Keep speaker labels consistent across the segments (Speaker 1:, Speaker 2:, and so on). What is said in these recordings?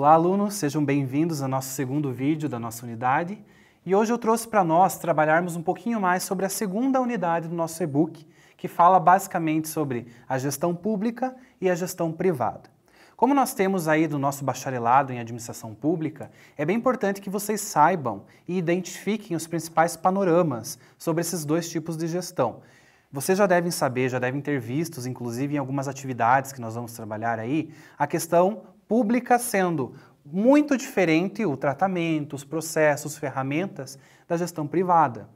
Speaker 1: Olá, alunos, sejam bem-vindos ao nosso segundo vídeo da nossa unidade. E hoje eu trouxe para nós trabalharmos um pouquinho mais sobre a segunda unidade do nosso e-book, que fala basicamente sobre a gestão pública e a gestão privada. Como nós temos aí do nosso bacharelado em administração pública, é bem importante que vocês saibam e identifiquem os principais panoramas sobre esses dois tipos de gestão. Vocês já devem saber, já devem ter visto, inclusive em algumas atividades que nós vamos trabalhar aí, a questão pública sendo muito diferente o tratamento, os processos, ferramentas da gestão privada.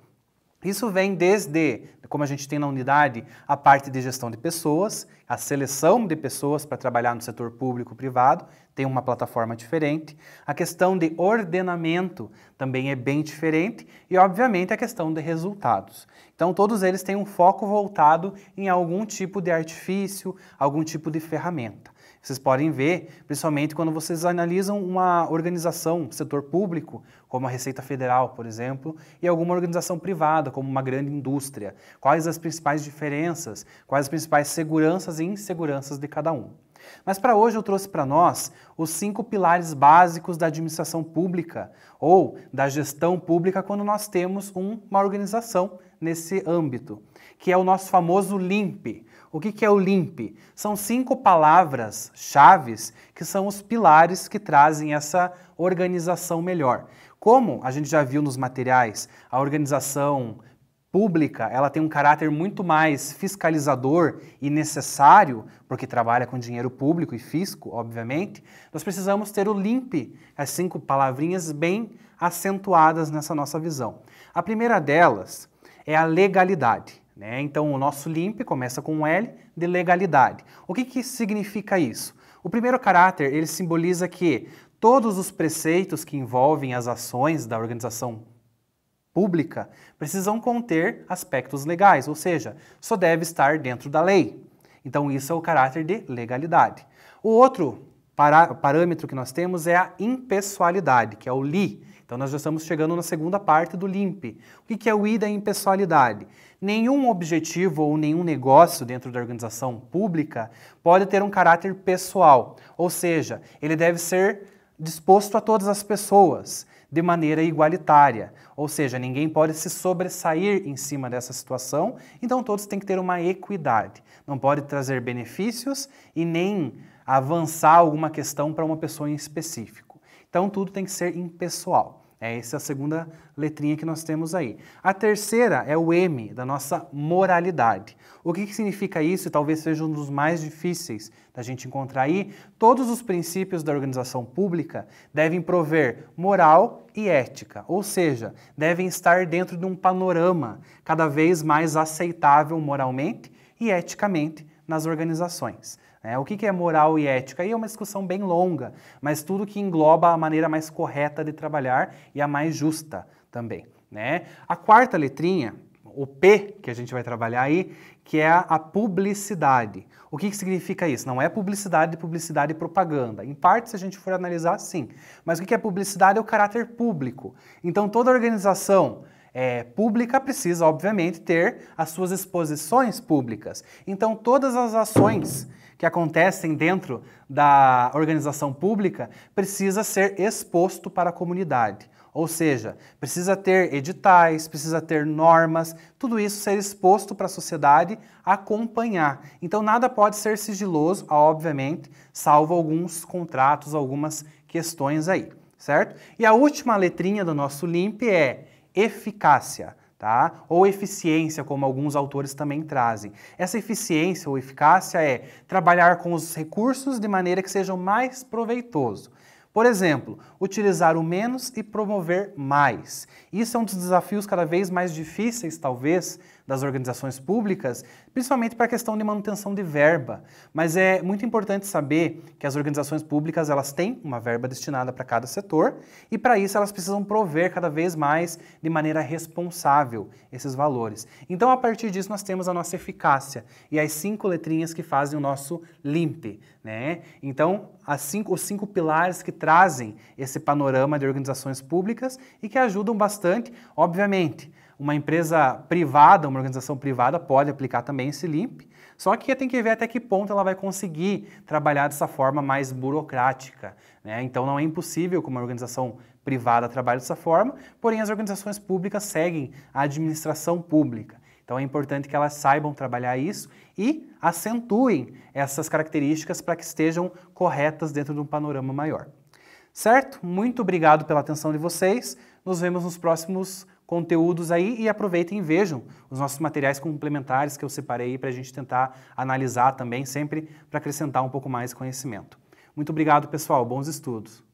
Speaker 1: Isso vem desde, como a gente tem na unidade, a parte de gestão de pessoas, a seleção de pessoas para trabalhar no setor público-privado, tem uma plataforma diferente. A questão de ordenamento também é bem diferente e, obviamente, a questão de resultados. Então, todos eles têm um foco voltado em algum tipo de artifício, algum tipo de ferramenta. Vocês podem ver, principalmente quando vocês analisam uma organização, setor público, como a Receita Federal, por exemplo, e alguma organização privada, como uma grande indústria. Quais as principais diferenças, quais as principais seguranças e inseguranças de cada um. Mas para hoje eu trouxe para nós os cinco pilares básicos da administração pública ou da gestão pública quando nós temos uma organização nesse âmbito, que é o nosso famoso LIMP. O que, que é o LIMP? São cinco palavras chaves que são os pilares que trazem essa organização melhor. Como a gente já viu nos materiais, a organização pública, ela tem um caráter muito mais fiscalizador e necessário, porque trabalha com dinheiro público e fisco, obviamente, nós precisamos ter o LIMP, as cinco palavrinhas bem acentuadas nessa nossa visão. A primeira delas é a legalidade. Né? Então, o nosso LIMP começa com um L de legalidade. O que, que significa isso? O primeiro caráter, ele simboliza que todos os preceitos que envolvem as ações da organização pública precisam conter aspectos legais, ou seja, só deve estar dentro da lei. Então, isso é o caráter de legalidade. O outro parâmetro que nós temos é a impessoalidade, que é o li, então nós já estamos chegando na segunda parte do LIMP. O que é o I da impessoalidade? Nenhum objetivo ou nenhum negócio dentro da organização pública pode ter um caráter pessoal, ou seja, ele deve ser disposto a todas as pessoas de maneira igualitária, ou seja, ninguém pode se sobressair em cima dessa situação, então todos têm que ter uma equidade. Não pode trazer benefícios e nem avançar alguma questão para uma pessoa em específico. Então tudo tem que ser impessoal. É essa é a segunda letrinha que nós temos aí. A terceira é o M da nossa moralidade. O que, que significa isso? Talvez seja um dos mais difíceis da gente encontrar aí. Todos os princípios da organização pública devem prover moral e ética, ou seja, devem estar dentro de um panorama cada vez mais aceitável moralmente e eticamente nas organizações. Né? O que, que é moral e ética? Aí é uma discussão bem longa, mas tudo que engloba a maneira mais correta de trabalhar e a mais justa também. Né? A quarta letrinha, o P que a gente vai trabalhar aí, que é a publicidade. O que, que significa isso? Não é publicidade, publicidade e propaganda. Em parte, se a gente for analisar, sim. Mas o que, que é publicidade? É o caráter público. Então, toda organização é, pública precisa, obviamente, ter as suas exposições públicas. Então, todas as ações que acontecem dentro da organização pública precisa ser exposto para a comunidade. Ou seja, precisa ter editais, precisa ter normas, tudo isso ser exposto para a sociedade acompanhar. Então nada pode ser sigiloso, obviamente, salvo alguns contratos, algumas questões aí, certo? E a última letrinha do nosso LIMP é eficácia. Tá? Ou eficiência, como alguns autores também trazem. Essa eficiência ou eficácia é trabalhar com os recursos de maneira que sejam mais proveitoso. Por exemplo, utilizar o menos e promover mais. Isso é um dos desafios cada vez mais difíceis, talvez, das organizações públicas, principalmente para a questão de manutenção de verba. Mas é muito importante saber que as organizações públicas elas têm uma verba destinada para cada setor e para isso elas precisam prover cada vez mais de maneira responsável esses valores. Então a partir disso nós temos a nossa eficácia e as cinco letrinhas que fazem o nosso limpe. né? Então Cinco, os cinco pilares que trazem esse panorama de organizações públicas e que ajudam bastante, obviamente, uma empresa privada, uma organização privada pode aplicar também esse LIMP, só que tem que ver até que ponto ela vai conseguir trabalhar dessa forma mais burocrática. Né? Então não é impossível que uma organização privada trabalhe dessa forma, porém as organizações públicas seguem a administração pública. Então é importante que elas saibam trabalhar isso e acentuem essas características para que estejam corretas dentro de um panorama maior. Certo? Muito obrigado pela atenção de vocês. Nos vemos nos próximos conteúdos aí e aproveitem e vejam os nossos materiais complementares que eu separei para a gente tentar analisar também, sempre para acrescentar um pouco mais conhecimento. Muito obrigado, pessoal. Bons estudos.